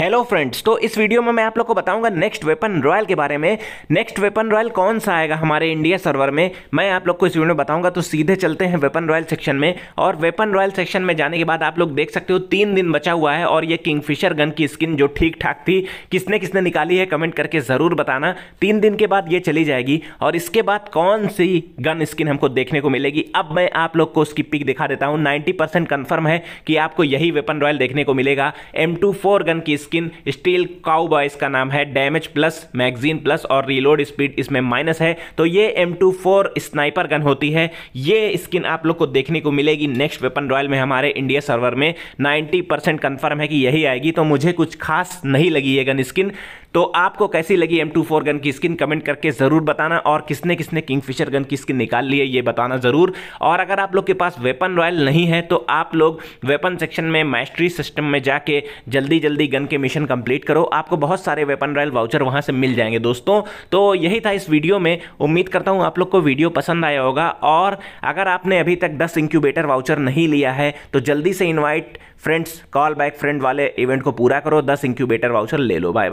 hello friends तो इस video में मैं आप लोग को बताऊंगा नेक्स्ट वेपन रॉयल के बारे में नेक्स्ट वेपन रॉयल कौन सा आएगा हमारे इंडिया सर्वर में मैं आप लोग को इस वीडियो में बताऊंगा तो सीधे चलते हैं वेपन रॉयल सेक्शन में और वेपन रॉयल सेक्शन में जाने के बाद आप लोग देख सकते हो तीन दिन बचा हुआ है और ये फिशर गन की स्किन जो ठीक ठाक थी किसने किसने निकाली है कमेंट करके ज़रूर बताना तीन दिन के बाद ये चली जाएगी और इसके बाद कौन सी गन स्किन हमको देखने को मिलेगी अब मैं आप लोग को उसकी पिक दिखा देता हूँ नाइन्टी कंफर्म है कि आपको यही वेपन रॉयल देखने को मिलेगा एम गन की स्किन स्टील काउ का नाम है डैमेज प्लस मैगजीन प्लस और रीलोड स्पीड इसमें माइनस है तो ये M two four sniper gun होती है ये स्किन आप लोग को देखने को मिलेगी नेक्स्ट वेपन रॉयल में हमारे इंडिया सर्वर में नाइन्टी परसेंट कन्फर्म है कि यही आएगी तो मुझे कुछ खास नहीं लगी ये गन स्किन तो आपको कैसी लगी एम टू फोर गन की स्किन कमेंट करके ज़रूर बताना और किसने किसने किंगफिशर गन की स्किन निकाल ली है ये बताना ज़रूर और अगर आप लोग के पास वेपन रॉयल नहीं है तो आप लोग वेपन सेक्शन में मैस्ट्री सिस्टम में जाके जल्दी जल्दी गन के मिशन कंप्लीट करो आपको बहुत सारे वेपन रॉयल वाउचर वहाँ से मिल जाएंगे दोस्तों तो यही था इस वीडियो में उम्मीद करता हूँ आप लोग को वीडियो पसंद आया होगा और अगर आपने अभी तक दस इंक्यूबेटर वाउचर नहीं लिया है तो जल्दी से invite friends call back friend वाले इवेंट को पूरा करो दस इंक्यूबेटर वाउचर ले लो बाय